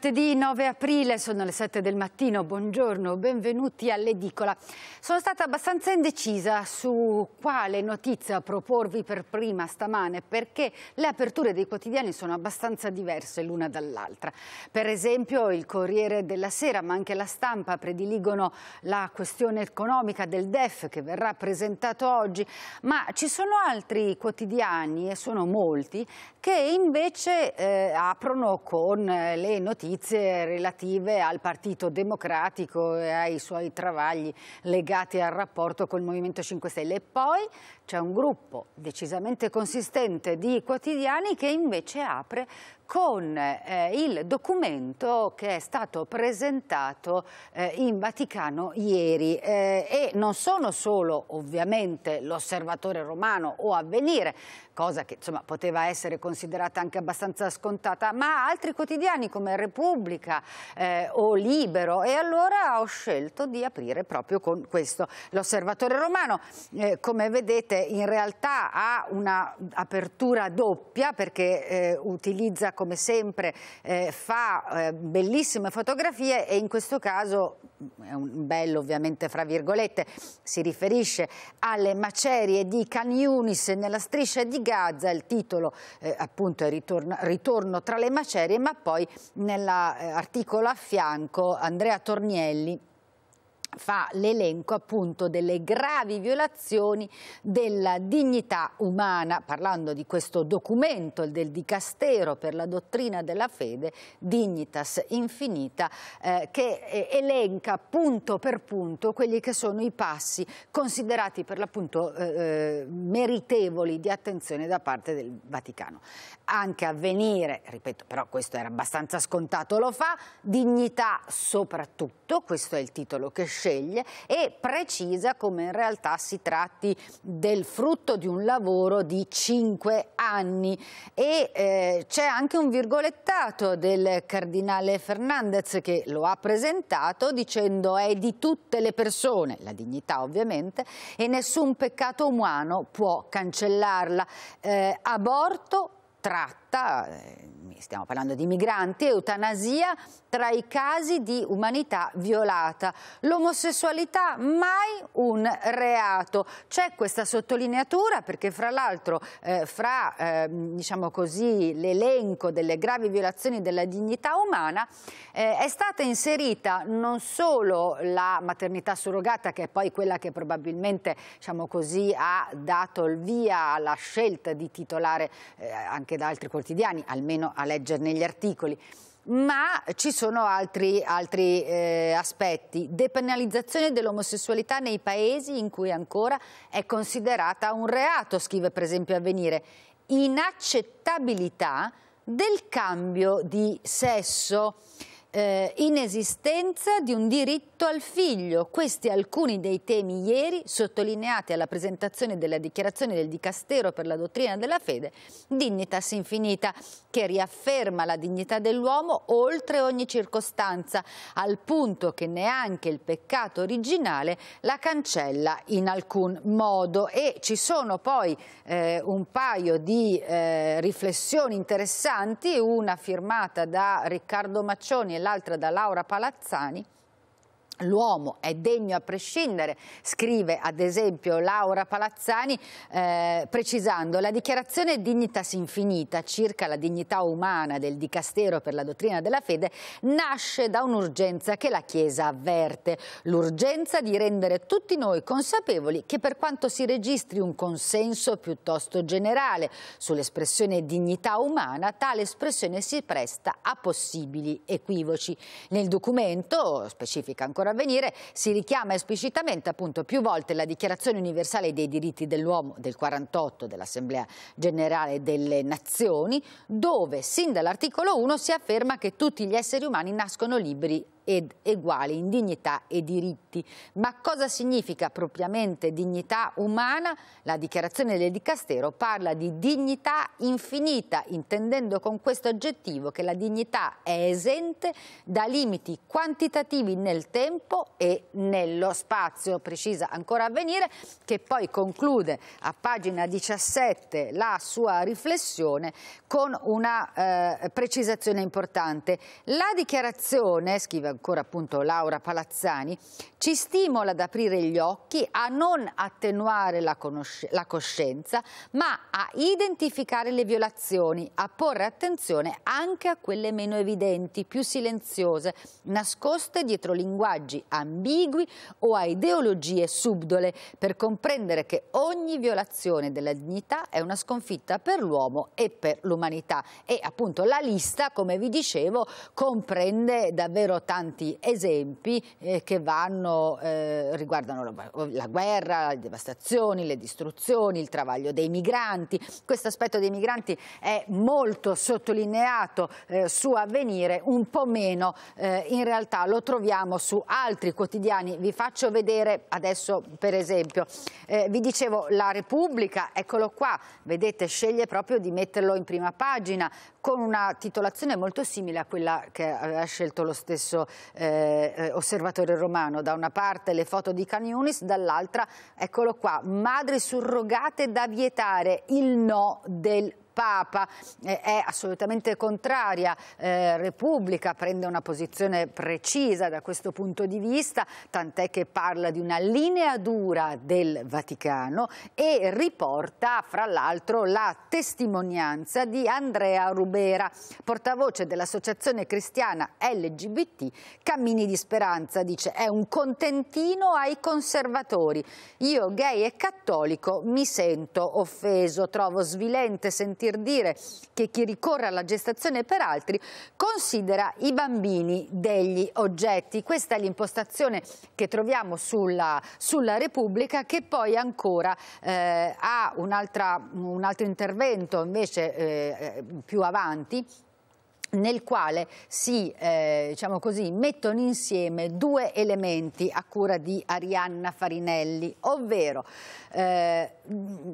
martedì 9 aprile, sono le 7 del mattino, buongiorno, benvenuti all'edicola. Sono stata abbastanza indecisa su quale notizia proporvi per prima stamane perché le aperture dei quotidiani sono abbastanza diverse l'una dall'altra. Per esempio il Corriere della Sera ma anche la stampa prediligono la questione economica del DEF che verrà presentato oggi, ma ci sono altri quotidiani e sono molti che invece eh, aprono con eh, le notizie notizie relative al Partito Democratico e ai suoi travagli legati al rapporto col Movimento 5 Stelle. E poi c'è un gruppo decisamente consistente di quotidiani che invece apre con eh, il documento che è stato presentato eh, in Vaticano ieri eh, e non sono solo ovviamente l'osservatore romano o avvenire, cosa che insomma, poteva essere considerata anche abbastanza scontata, ma altri quotidiani come Repubblica eh, o Libero e allora ho scelto di aprire proprio con questo l'osservatore romano. Eh, come vedete in realtà ha un'apertura doppia perché eh, utilizza come sempre, eh, fa eh, bellissime fotografie e in questo caso, mm, è un bello ovviamente fra virgolette, si riferisce alle macerie di Can Yunis nella striscia di Gaza, il titolo eh, appunto è ritorno, ritorno, tra le macerie, ma poi nell'articolo eh, a fianco Andrea Tornielli fa l'elenco appunto delle gravi violazioni della dignità umana, parlando di questo documento del Dicastero per la dottrina della fede, Dignitas Infinita, eh, che eh, elenca punto per punto quelli che sono i passi considerati per l'appunto eh, eh, meritevoli di attenzione da parte del Vaticano. Anche avvenire, ripeto, però questo era abbastanza scontato, lo fa, dignità soprattutto, questo è il titolo che sceglie, sceglie e precisa come in realtà si tratti del frutto di un lavoro di 5 anni. E eh, c'è anche un virgolettato del cardinale Fernandez che lo ha presentato dicendo è di tutte le persone, la dignità ovviamente, e nessun peccato umano può cancellarla. Eh, aborto, tratta... Eh, stiamo parlando di migranti, eutanasia tra i casi di umanità violata. L'omosessualità mai un reato. C'è questa sottolineatura perché fra l'altro eh, fra eh, diciamo l'elenco delle gravi violazioni della dignità umana eh, è stata inserita non solo la maternità surrogata che è poi quella che probabilmente diciamo così, ha dato il via alla scelta di titolare eh, anche da altri quotidiani, almeno alla leggerne gli articoli. Ma ci sono altri, altri eh, aspetti. Depenalizzazione dell'omosessualità nei paesi in cui ancora è considerata un reato, scrive per esempio Avvenire. Inaccettabilità del cambio di sesso eh, in di un diritto diritto al figlio. Questi alcuni dei temi ieri sottolineati alla presentazione della dichiarazione del Dicastero per la dottrina della fede, Dignitas Infinita, che riafferma la dignità dell'uomo oltre ogni circostanza, al punto che neanche il peccato originale la cancella in alcun modo. E ci sono poi eh, un paio di eh, riflessioni interessanti, una firmata da Riccardo Maccioni e l'altra da Laura Palazzani, L'uomo è degno a prescindere, scrive ad esempio Laura Palazzani eh, precisando la dichiarazione Dignitas Infinita circa la dignità umana del Dicastero per la dottrina della fede nasce da un'urgenza che la Chiesa avverte, l'urgenza di rendere tutti noi consapevoli che per quanto si registri un consenso piuttosto generale sull'espressione dignità umana, tale espressione si presta a possibili equivoci. Nel documento, specifica ancora sopravvenire, si richiama esplicitamente appunto più volte la Dichiarazione Universale dei Diritti dell'Uomo del 48 dell'Assemblea Generale delle Nazioni, dove sin dall'articolo 1 si afferma che tutti gli esseri umani nascono liberi ed eguali in dignità e diritti. Ma cosa significa propriamente dignità umana? La dichiarazione del Dicastero parla di dignità infinita, intendendo con questo aggettivo che la dignità è esente da limiti quantitativi nel tempo e nello spazio, precisa ancora a venire, che poi conclude a pagina 17 la sua riflessione con una eh, precisazione importante. La dichiarazione, scrive ancora appunto Laura Palazzani, ci stimola ad aprire gli occhi, a non attenuare la, la coscienza, ma a identificare le violazioni, a porre attenzione anche a quelle meno evidenti, più silenziose, nascoste dietro linguaggi ambigui o a ideologie subdole, per comprendere che ogni violazione della dignità è una sconfitta per l'uomo e per l'umanità. E appunto la lista, come vi dicevo, comprende davvero tanti tanti esempi eh, che vanno, eh, riguardano la, la, guerra, le devastazioni, le distruzioni, il travaglio dei migranti. Questo aspetto dei migranti è molto sottolineato eh, su Avvenire, un po' meno eh, in realtà lo troviamo su altri quotidiani. Vi faccio vedere adesso per esempio, eh, vi dicevo La Repubblica, eccolo qua, vedete sceglie proprio di metterlo in prima pagina con una titolazione molto simile a quella che aveva scelto lo stesso eh, eh osservatore romano. Da una parte le foto di Cagnunis, dall'altra, eccolo qua, madri surrogate da vietare il no del Papa, eh, è assolutamente contraria. Eh, Repubblica prende una posizione precisa da questo punto di vista, tant'è che parla di una linea dura del Vaticano e riporta, fra l'altro, la testimonianza di Andrea Rubera, portavoce dell'associazione cristiana LGBT Cammini di Speranza, dice è un contentino ai conservatori. Io gay e cattolico mi sento offeso, trovo svilente sentire sentir dire che chi ricorre alla gestazione per altri considera i bambini degli oggetti. Questa è l'impostazione che troviamo sulla, sulla, Repubblica che poi ancora eh, ha un, un altro intervento invece eh, eh più avanti nel quale si eh, diciamo così, mettono insieme due elementi a cura di Arianna Farinelli, ovvero eh,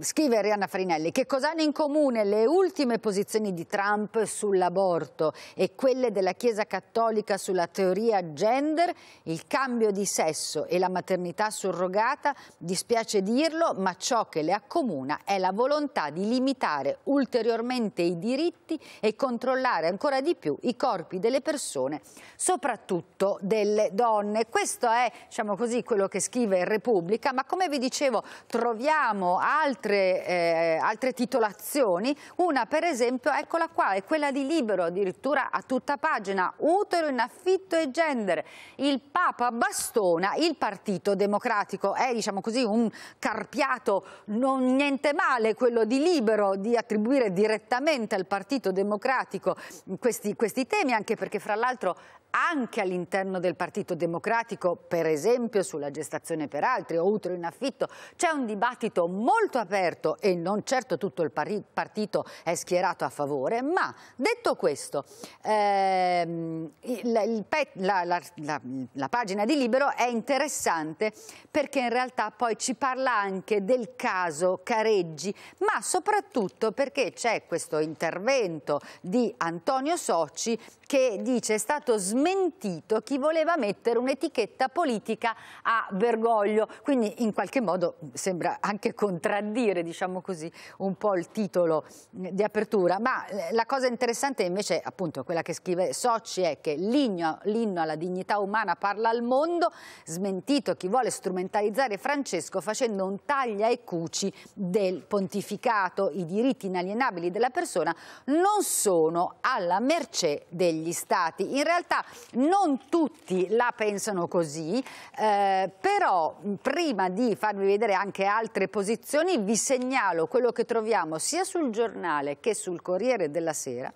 scrive Arianna Farinelli che cosa hanno in comune le ultime posizioni di Trump sull'aborto e quelle della Chiesa Cattolica sulla teoria gender, il cambio di sesso e la maternità surrogata, dispiace dirlo, ma ciò che le accomuna è la volontà di limitare ulteriormente i diritti e controllare ancora di di più i corpi delle persone, soprattutto delle donne. Questo è diciamo così, quello che scrive Repubblica, ma come vi dicevo troviamo altre, eh, altre titolazioni, una per esempio, eccola qua, è quella di Libero, addirittura a tutta pagina, utero in affitto e gender, il Papa bastona il Partito Democratico, è diciamo così un carpiato non niente male quello di Libero di attribuire direttamente al Partito Democratico questa questi, questi temi, anche perché fra l'altro anche all'interno del Partito Democratico, per esempio sulla gestazione per altri o utero in affitto, c'è un dibattito molto aperto e non certo tutto il partito è schierato a favore, ma detto questo, ehm, il, il, la, la, la, la pagina di Libero è interessante perché in realtà poi ci parla anche del caso Careggi, ma soprattutto perché c'è questo intervento di Antonio Socci che dice è stato smentito smentito chi voleva mettere un'etichetta politica a Bergoglio. Quindi in qualche modo sembra anche contraddire, diciamo così, un po' il titolo eh, di apertura. Ma eh, la cosa interessante invece, appunto, quella che scrive Socci è che l'inno, alla dignità umana parla al mondo, smentito chi vuole strumentalizzare Francesco facendo un taglia e cuci del pontificato. I diritti inalienabili della persona non sono alla mercé degli stati. In realtà non tutti la pensano così, eh, però prima di farvi vedere anche altre posizioni vi segnalo quello che troviamo sia sul giornale che sul Corriere della Sera,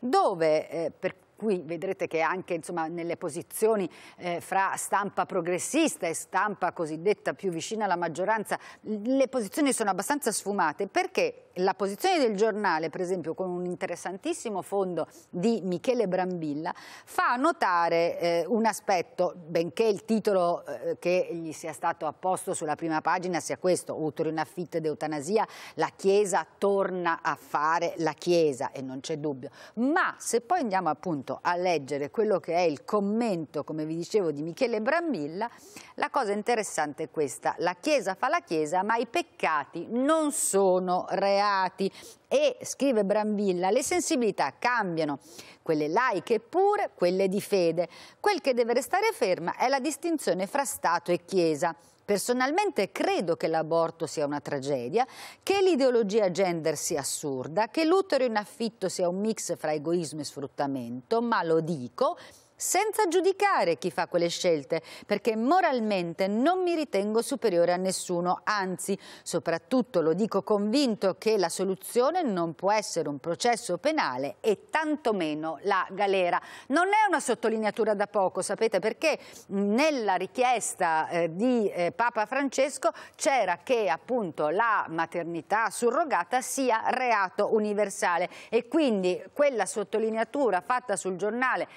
dove eh, per qui vedrete che anche insomma, nelle posizioni eh, fra stampa progressista e stampa cosiddetta più vicina alla maggioranza le posizioni sono abbastanza sfumate perché la posizione del giornale, per esempio, con un interessantissimo fondo di Michele Brambilla, fa notare eh, un aspetto, benché il titolo eh, che gli sia stato apposto sulla prima pagina sia questo, utero in affitto ed eutanasia, la Chiesa torna a fare la Chiesa e non c'è dubbio. Ma se poi andiamo appunto a leggere quello che è il commento, come vi dicevo, di Michele Brambilla, la cosa interessante è questa, la Chiesa fa la Chiesa ma i peccati non sono reali dati e, scrive Brambilla, le sensibilità cambiano, quelle laiche pure, quelle di fede. Quel che deve restare ferma è la distinzione fra Stato e Chiesa. Personalmente credo che l'aborto sia una tragedia, che l'ideologia gender sia assurda, che l'utero in affitto sia un mix fra egoismo e sfruttamento, ma lo dico senza giudicare chi fa quelle scelte, perché moralmente non mi ritengo superiore a nessuno, anzi, soprattutto lo dico convinto che la soluzione non può essere un processo penale e tantomeno la galera. Non è una sottolineatura da poco, sapete perché nella richiesta eh, di eh, Papa Francesco c'era che appunto la maternità surrogata sia reato universale e quindi quella sottolineatura fatta sul giornale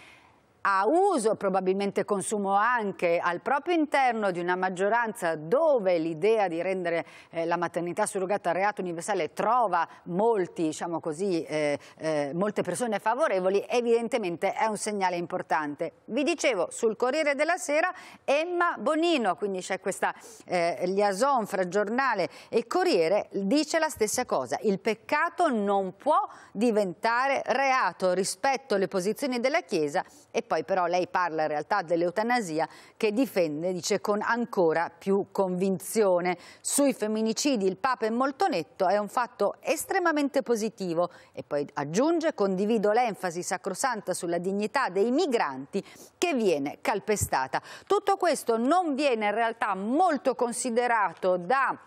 a uso, probabilmente consumo anche al proprio interno di una maggioranza dove l'idea di rendere eh, la maternità surrogata reato universale trova molti, diciamo così, eh, eh, molte persone favorevoli, evidentemente è un segnale importante. Vi dicevo, sul Corriere della Sera, Emma Bonino, quindi c'è questa eh, liaison fra giornale e Corriere, dice la stessa cosa, il peccato non può diventare reato rispetto alle posizioni della Chiesa e poi però lei parla in realtà dell'eutanasia che difende, dice, con ancora più convinzione. Sui femminicidi il Papa è molto netto, è un fatto estremamente positivo e poi aggiunge, condivido l'enfasi sacrosanta sulla dignità dei migranti che viene calpestata. Tutto questo non viene in realtà molto considerato da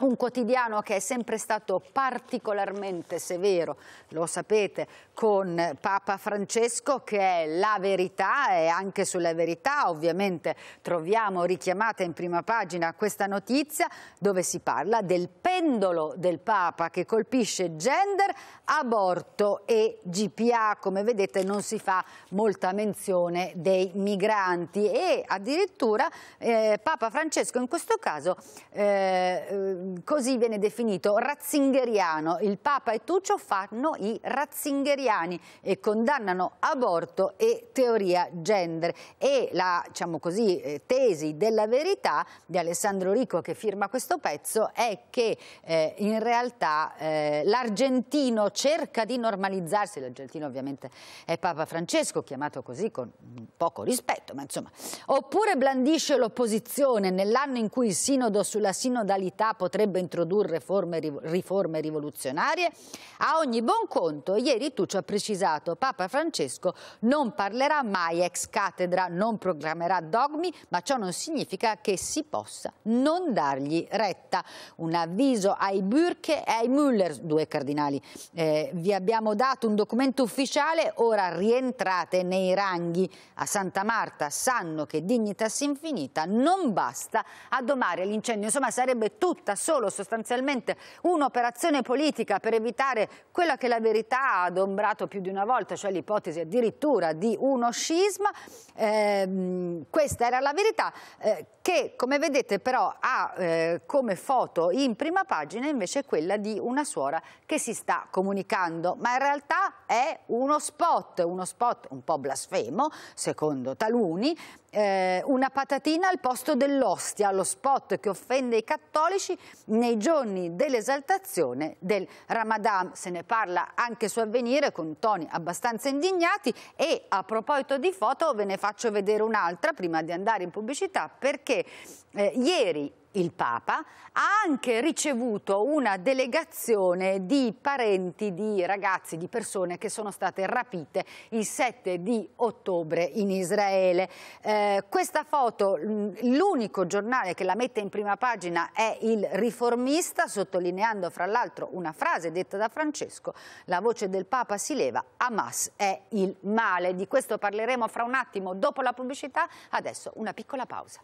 un quotidiano che è sempre stato particolarmente severo, lo sapete, con Papa Francesco che è la verità e anche sulla verità ovviamente troviamo richiamata in prima pagina questa notizia dove si parla del pendolo del Papa che colpisce gender, aborto e GPA. Come vedete non si fa molta menzione dei migranti e addirittura eh, Papa Francesco in questo caso eh, Ehm, così viene definito razzingeriano. Il Papa e Tuccio fanno i razzingeriani e condannano aborto e teoria gender. E la diciamo così, eh, tesi della verità di Alessandro Rico che firma questo pezzo è che eh, in realtà eh, l'argentino cerca di normalizzarsi, l'argentino ovviamente è Papa Francesco, chiamato così con poco rispetto, ma insomma, oppure blandisce l'opposizione nell'anno in cui il sinodo sulla sinodalità potrebbe potrebbe introdurre forme, riforme rivoluzionarie? A ogni buon conto, ieri Tuccio ha precisato, Papa Francesco non parlerà mai ex cattedra, non proclamerà dogmi, ma ciò non significa che si possa non dargli retta. Un avviso ai Burke e ai Müller, due cardinali. Eh, vi abbiamo dato un documento ufficiale, ora rientrate nei ranghi. A Santa Marta sanno che dignitas infinita non basta a domare l'incendio. Insomma, sarebbe tutta solo sostanzialmente un'operazione politica per evitare quella che la verità ha adombrato più di una volta, cioè l'ipotesi addirittura di uno scisma. Eh, questa era la verità eh, che, come vedete, però ha eh, come foto in prima pagina invece quella di una suora che si sta comunicando, ma in realtà è uno spot, uno spot un po' blasfemo, secondo taluni, eh, una patatina al posto dell'ostia, lo spot che offende i cattolici nei giorni dell'esaltazione del Ramadan. Se ne parla anche su Avvenire con toni abbastanza indignati e a proposito di foto ve ne faccio vedere un'altra prima di andare in pubblicità perché eh, ieri il Papa, ha anche ricevuto una delegazione di parenti di ragazzi, di persone che sono state rapite il 7 di ottobre in Israele. Eh, questa foto, mm, l'unico giornale che la mette in prima pagina è il Riformista, sottolineando fra l'altro una frase detta da Francesco, la voce del Papa si leva, Hamas è il male. Di questo parleremo fra un attimo dopo la pubblicità, adesso una piccola pausa.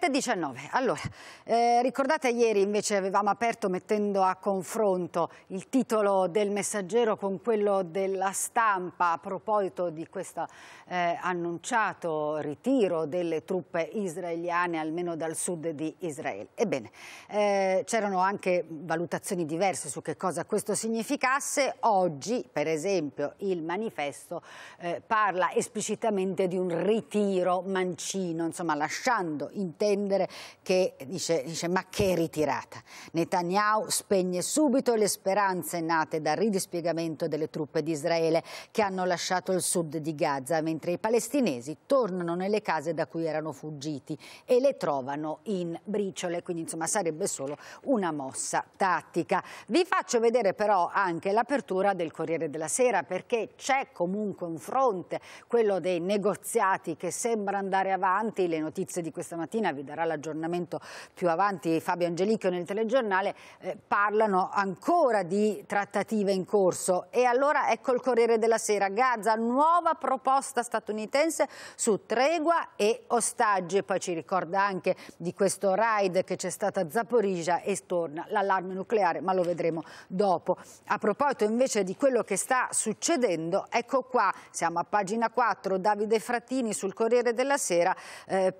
7.19. Allora, eh, ricordate ieri invece avevamo aperto mettendo a confronto il titolo del messaggero con quello della stampa a proposito di questo eh, annunciato ritiro delle truppe israeliane almeno dal sud di Israele. Ebbene, eh, c'erano anche valutazioni diverse su che cosa questo significasse. Oggi, per esempio, il manifesto eh, parla esplicitamente di un ritiro mancino, insomma lasciando intendere attendere che dice, dice ma che ritirata. Netanyahu spegne subito le speranze nate dal ridispiegamento delle truppe di Israele che hanno lasciato il sud di Gaza, mentre i palestinesi tornano nelle case da cui erano fuggiti e le trovano in briciole, quindi insomma sarebbe solo una mossa tattica. Vi faccio vedere però anche l'apertura del Corriere della Sera perché c'è comunque un fronte, quello dei negoziati che sembra andare avanti, le notizie di questa mattina vi darà l'aggiornamento più avanti Fabio Angelicchio nel telegiornale, eh, parlano ancora di trattative in corso. E allora ecco il Corriere della Sera, Gaza, nuova proposta statunitense su tregua e ostaggi. E poi ci ricorda anche di questo raid che c'è stata a Zaporizia e torna l'allarme nucleare, ma lo vedremo dopo. A proposito invece di quello che sta succedendo, ecco qua, siamo a pagina 4, Davide Frattini sul Corriere della Sera eh,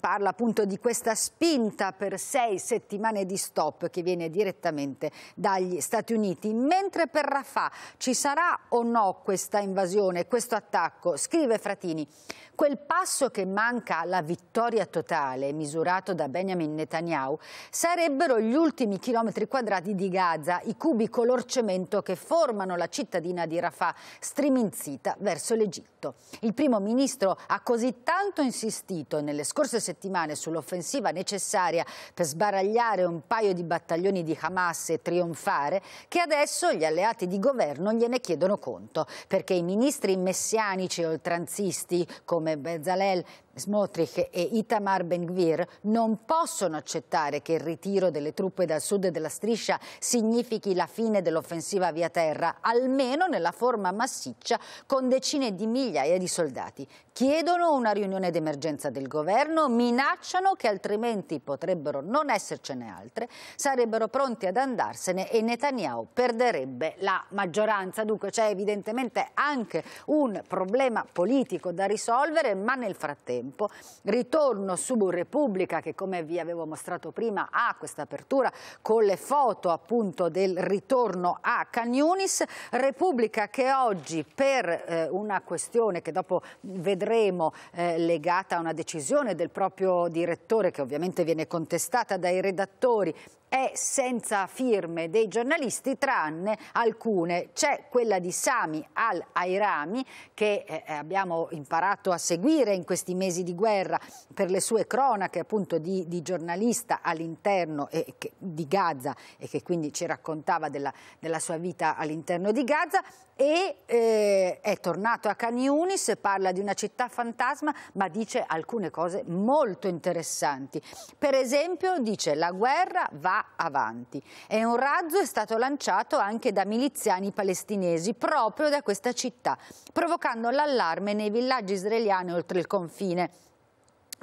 parla appunto appunto di questa spinta per sei settimane di stop che viene direttamente dagli Stati Uniti. Mentre per Rafah ci sarà o no questa invasione, questo attacco? Scrive Fratini, quel passo che manca alla vittoria totale misurato da Benjamin Netanyahu sarebbero gli ultimi chilometri quadrati di Gaza, i cubi color cemento che formano la cittadina di Rafah striminzita verso l'Egitto. Il primo ministro ha così tanto insistito nelle scorse settimane Iran sull'offensiva necessaria per sbaragliare un paio di battaglioni di Hamas e trionfare, che adesso gli alleati di governo gliene chiedono conto, perché i ministri messianici oltranzisti come Bezalel, Smotrich e Itamar Ben-Gvir non possono accettare che il ritiro delle truppe dal sud della striscia significhi la fine dell'offensiva via terra, almeno nella forma massiccia con decine di migliaia di soldati. Chiedono una riunione d'emergenza del governo, minacciano che altrimenti potrebbero non essercene altre, sarebbero pronti ad andarsene e Netanyahu perderebbe la maggioranza. Dunque c'è evidentemente anche un problema politico da risolvere, ma nel frattempo tempo. Ritorno su Repubblica che come vi avevo mostrato prima ha questa apertura con le foto appunto del ritorno a Cagnunis. Repubblica che oggi per eh, una questione che dopo vedremo eh, legata a una decisione del proprio direttore che ovviamente viene contestata dai redattori è senza firme dei giornalisti tranne alcune. C'è quella di Sami al-Airami che eh, abbiamo imparato a seguire in questi mesi di guerra per le sue cronache appunto di, di giornalista all'interno di Gaza e che quindi ci raccontava della, della sua vita all'interno di Gaza e eh, è tornato a Caniunis, parla di una città fantasma ma dice alcune cose molto interessanti. Per esempio dice la guerra va avanti. E un razzo è stato lanciato anche da miliziani palestinesi proprio da questa città, provocando l'allarme nei villaggi israeliani oltre il confine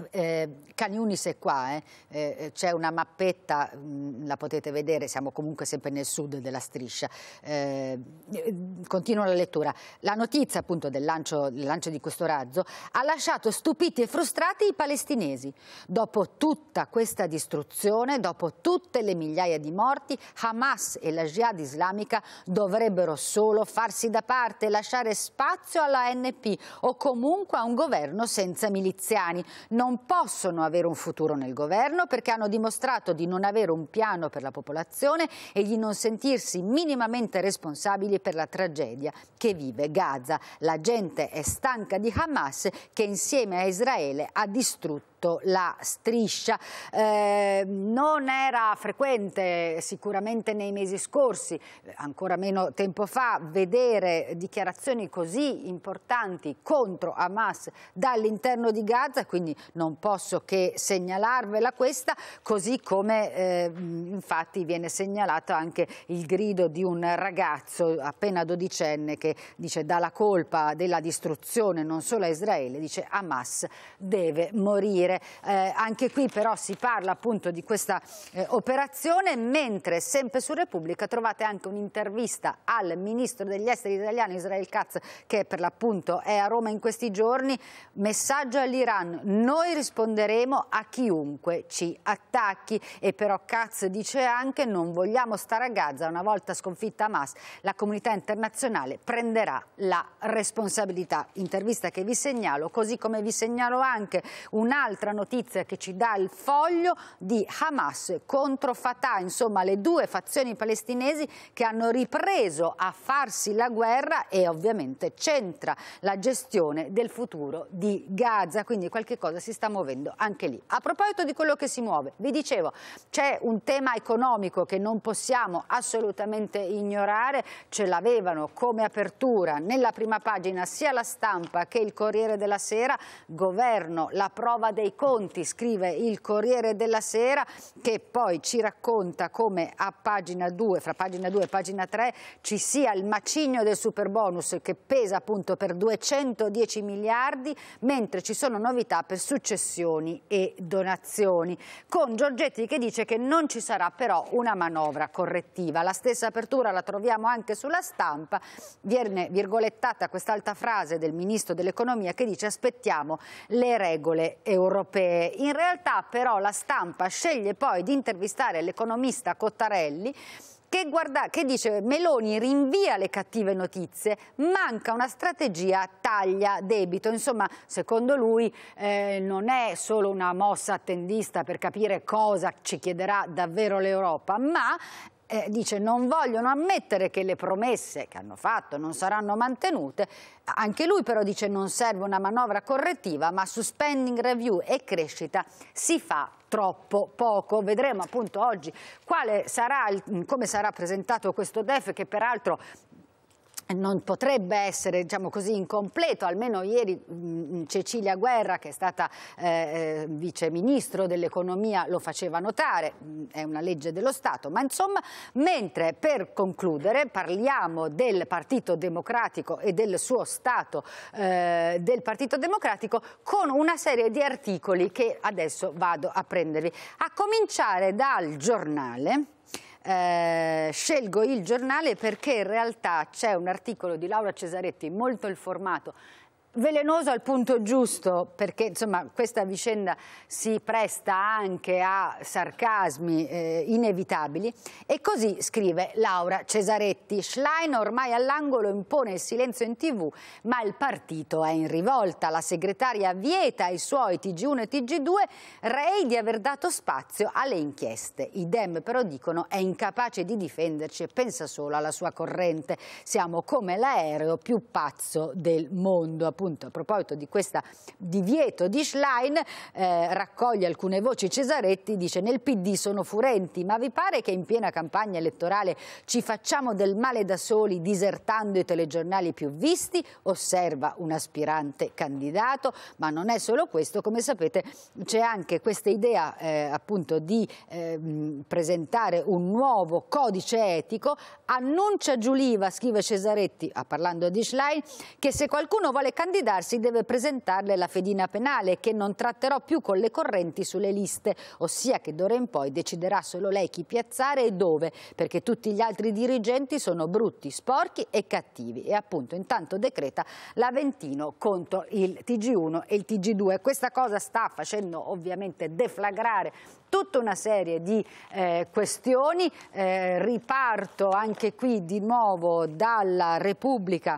eh, Caniunis è qua, eh. eh, c'è una mappetta, mh, mm, la potete vedere, siamo comunque sempre nel sud della striscia. Eh, eh, continuo la lettura. La notizia appunto del lancio, del lancio, di questo razzo ha lasciato stupiti e frustrati i palestinesi. Dopo tutta questa distruzione, dopo tutte le migliaia di morti, Hamas e la Jihad islamica dovrebbero solo farsi da parte e lasciare spazio alla NP o comunque a un governo senza miliziani. Non non possono avere un futuro nel governo perché hanno dimostrato di non avere un piano per la popolazione e di non sentirsi minimamente responsabili per la tragedia che vive Gaza. La gente è stanca di Hamas che insieme a Israele ha distrutto sotto la striscia. Eh, non era frequente sicuramente nei mesi scorsi, ancora meno tempo fa, vedere dichiarazioni così importanti contro Hamas dall'interno di Gaza, quindi non posso che segnalarvela questa, così come eh, infatti viene segnalato anche il grido di un ragazzo appena dodicenne che dice dà la colpa della distruzione non solo a Israele, dice Hamas deve morire dire eh, anche qui però si parla appunto di questa eh, operazione, mentre sempre su Repubblica trovate anche un'intervista al ministro degli esteri italiano Israel Katz che per l'appunto è a Roma in questi giorni, messaggio all'Iran, noi risponderemo a chiunque ci attacchi e però Katz dice anche non vogliamo stare a Gaza, una volta sconfitta Hamas la comunità internazionale prenderà la responsabilità. Intervista che vi segnalo, così come vi segnalo anche un'altra un'altra notizia che ci dà il foglio di Hamas contro Fatah, insomma le due fazioni palestinesi che hanno ripreso a farsi la guerra e ovviamente c'entra la gestione del futuro di Gaza, quindi qualche cosa si sta muovendo anche lì. A proposito di quello che si muove, vi dicevo, c'è un tema economico che non possiamo assolutamente ignorare, ce l'avevano come apertura nella prima pagina sia la stampa che il Corriere della Sera, governo la prova dei i conti, scrive il Corriere della Sera, che poi ci racconta come a pagina 2, fra pagina 2 e pagina 3, ci sia il macigno del super bonus che pesa appunto per 210 miliardi, mentre ci sono novità per successioni e donazioni, con Giorgetti che dice che non ci sarà però una manovra correttiva. La stessa apertura la troviamo anche sulla stampa, viene virgolettata quest'alta frase del Ministro dell'Economia che dice aspettiamo le regole europee europee. In realtà però la stampa sceglie poi di intervistare l'economista Cottarelli che, guarda, che, dice Meloni rinvia le cattive notizie, manca una strategia taglia debito. Insomma, secondo lui eh, non è solo una mossa attendista per capire cosa ci chiederà davvero l'Europa, ma eh, dice non vogliono ammettere che le promesse che hanno fatto non saranno mantenute, anche lui però dice non serve una manovra correttiva ma su spending review e crescita si fa troppo poco. Vedremo appunto oggi sarà il, come sarà presentato questo DEF che peraltro non potrebbe essere diciamo così, incompleto, almeno ieri mh, mm, mm, Cecilia Guerra che è stata eh, eh ministro dell'economia lo faceva notare, mh, mm, è una legge dello Stato, ma insomma mentre per concludere parliamo del Partito Democratico e del suo Stato eh, del Partito Democratico con una serie di articoli che adesso vado a prendervi, a cominciare dal giornale eh, scelgo il giornale perché in realtà c'è un articolo di Laura Cesaretti molto informato velenoso al punto giusto, perché insomma, questa vicenda si presta anche a sarcasmi eh, inevitabili. E così scrive Laura Cesaretti. Schlein ormai all'angolo impone il silenzio in tv, ma il partito è in rivolta. La segretaria vieta ai suoi TG1 e TG2 rei di aver dato spazio alle inchieste. I Dem però dicono è incapace di difenderci e pensa solo alla sua corrente. Siamo come l'aereo più pazzo del mondo, appunto a proposito di questo divieto di Schlein, eh, raccoglie alcune voci Cesaretti, dice nel PD sono furenti, ma vi pare che in piena campagna elettorale ci facciamo del male da soli disertando i telegiornali più visti? Osserva un aspirante candidato, ma non è solo questo, come sapete c'è anche questa idea eh, appunto di eh, presentare un nuovo codice etico, annuncia Giuliva, scrive Cesaretti, parlando di Schlein, che se qualcuno vuole candidare candidarsi deve presentarle la fedina penale che non tratterò più con le correnti sulle liste, ossia che d'ora in poi deciderà solo lei chi piazzare e dove, perché tutti gli altri dirigenti sono brutti, sporchi e cattivi e appunto intanto decreta l'Aventino contro il TG1 e il TG2. Questa cosa sta facendo ovviamente deflagrare tutta una serie di eh, questioni, eh, riparto anche qui di nuovo dalla Repubblica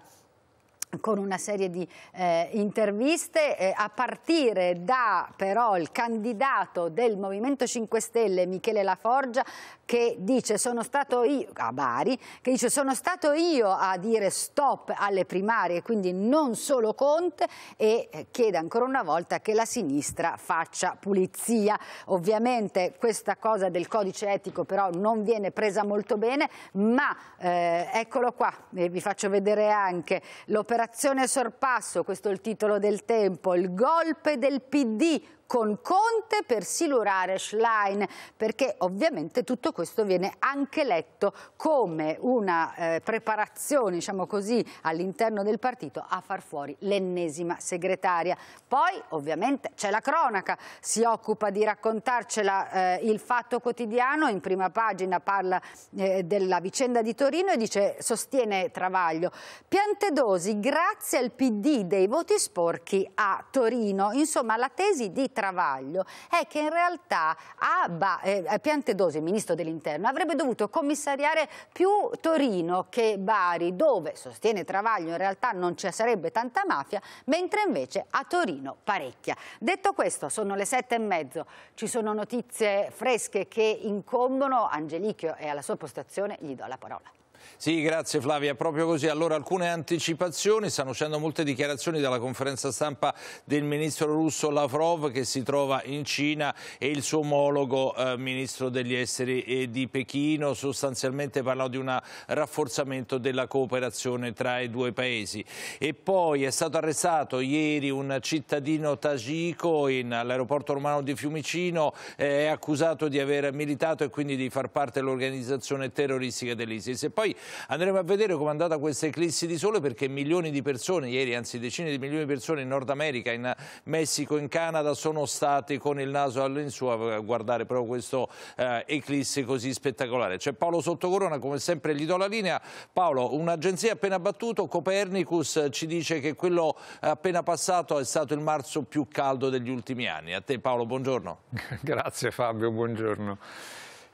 con una serie di eh, interviste eh, a partire da però il candidato del Movimento 5 Stelle Michele Laforgia che dice sono stato io a Bari che dice sono stato io a dire stop alle primarie quindi non solo Conte e eh, chiede ancora una volta che la sinistra faccia pulizia ovviamente questa cosa del codice etico però non viene presa molto bene ma eh, eccolo qua vi faccio vedere anche l'operazione Operazione Sorpasso, questo è il titolo del tempo, il golpe del PD con Conte per silurare Schlein, perché ovviamente tutto questo viene anche letto come una eh, preparazione, diciamo così, all'interno del partito a far fuori l'ennesima segretaria. Poi ovviamente c'è la cronaca, si occupa di raccontarcela eh, il Fatto Quotidiano, in prima pagina parla eh, della vicenda di Torino e dice, sostiene Travaglio, Piantedosi grazie al PD dei voti sporchi a Torino, insomma la tesi di Travaglio è che in realtà Abba, eh, Piantedosi, il ministro dell'interno, avrebbe dovuto commissariare più Torino che Bari, dove, sostiene Travaglio, in realtà non ci sarebbe tanta mafia, mentre invece a Torino parecchia. Detto questo, sono le sette e mezzo, ci sono notizie fresche che incombono, Angelicchio è alla sua postazione, gli do la parola. Sì, grazie Flavia. Proprio così. Allora, alcune anticipazioni. Stanno uscendo molte dichiarazioni dalla conferenza stampa del ministro russo Lavrov che si trova in Cina e il suo omologo eh, ministro degli esteri eh, di Pechino. Sostanzialmente parlava di un rafforzamento della cooperazione tra i due paesi. E poi è stato arrestato ieri un cittadino tagico all'aeroporto romano di Fiumicino. Eh, è accusato di aver militato e quindi di far parte dell'organizzazione terroristica dell'ISIS. E poi andremo a vedere com'è andata questa eclissi di sole perché milioni di persone, ieri anzi decine di milioni di persone in Nord America, in Messico, in Canada, sono stati con il naso all'insù a guardare proprio questo eh, eclissi così spettacolare. C'è Paolo Sottocorona, come sempre gli do la linea. Paolo, un'agenzia appena battuto, Copernicus, ci dice che quello appena passato è stato il marzo più caldo degli ultimi anni. A te Paolo, buongiorno. Grazie Fabio, buongiorno.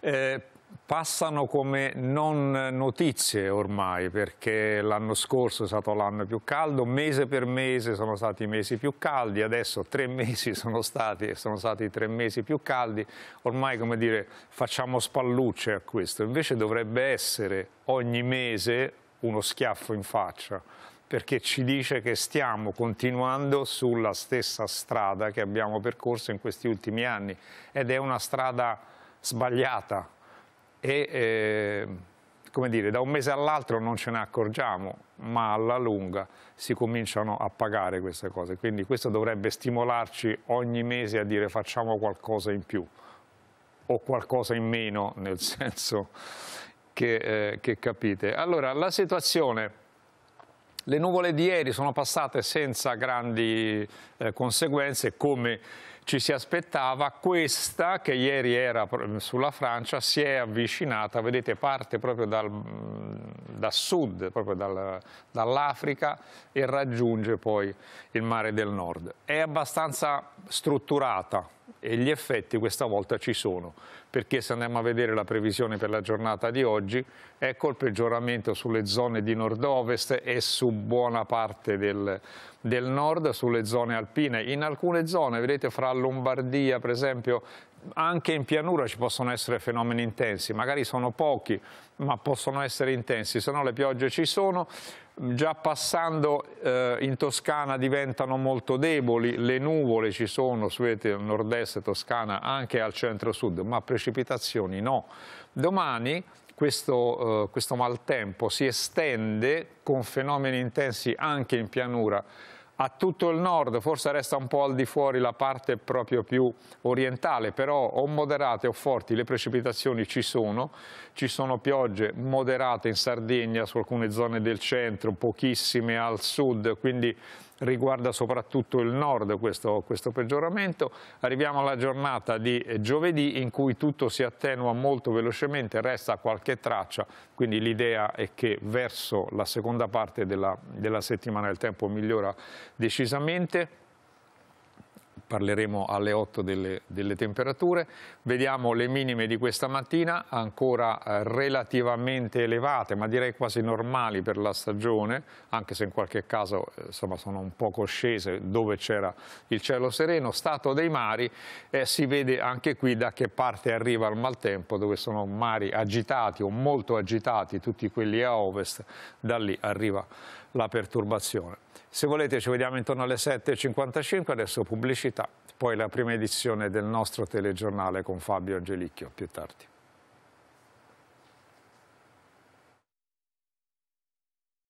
Eh, passano come non notizie ormai perché l'anno scorso è stato l'anno più caldo, mese per mese sono stati i mesi più caldi, adesso tre mesi sono stati e sono stati tre mesi più caldi, ormai come dire facciamo spallucce a questo, invece dovrebbe essere ogni mese uno schiaffo in faccia perché ci dice che stiamo continuando sulla stessa strada che abbiamo percorso in questi ultimi anni ed è una strada sbagliata e eh, come dire, da un mese all'altro non ce ne accorgiamo, ma alla lunga si cominciano a pagare queste cose. Quindi questo dovrebbe stimolarci ogni mese a dire facciamo qualcosa in più o qualcosa in meno, nel senso che, eh, che capite. Allora, la situazione... Le nuvole di ieri sono passate senza grandi eh, conseguenze, come ci si aspettava, questa che ieri era sulla Francia si è avvicinata, vedete parte proprio dal, da sud, proprio dal, dall'Africa e raggiunge poi il mare del nord. È abbastanza strutturata e gli effetti questa volta ci sono, perché se andiamo a vedere la previsione per la giornata di oggi, ecco il peggioramento sulle zone di nord-ovest e su buona parte del, del nord, sulle zone alpine. In alcune zone, vedete fra Lombardia per esempio, anche in pianura ci possono essere fenomeni intensi, magari sono pochi, ma possono essere intensi, se no le piogge ci sono, già passando eh, in Toscana diventano molto deboli, le nuvole ci sono, su nord-est Toscana anche al centro-sud, ma precipitazioni no. Domani questo, eh, questo maltempo si estende con fenomeni intensi anche in pianura a tutto il nord, forse resta un po' al di fuori la parte proprio più orientale, però o moderate o forti le precipitazioni ci sono, ci sono piogge moderate in Sardegna, su alcune zone del centro, pochissime al sud, quindi riguarda soprattutto il nord questo, questo peggioramento. Arriviamo alla giornata di eh, giovedì in cui tutto si attenua molto velocemente, resta qualche traccia, quindi l'idea è che verso la seconda parte della, della settimana il tempo migliora decisamente parleremo alle 8 delle, delle, temperature. Vediamo le minime di questa mattina, ancora eh, relativamente elevate, ma direi quasi normali per la stagione, anche se in qualche caso eh, insomma, sono un poco scese dove c'era il cielo sereno. Stato dei mari, eh, si vede anche qui da che parte arriva il maltempo, dove sono mari agitati o molto agitati, tutti quelli a ovest, da lì arriva la perturbazione. Se volete ci vediamo intorno alle 7.55, adesso pubblicità, poi la prima edizione del nostro telegiornale con Fabio Angelicchio più tardi.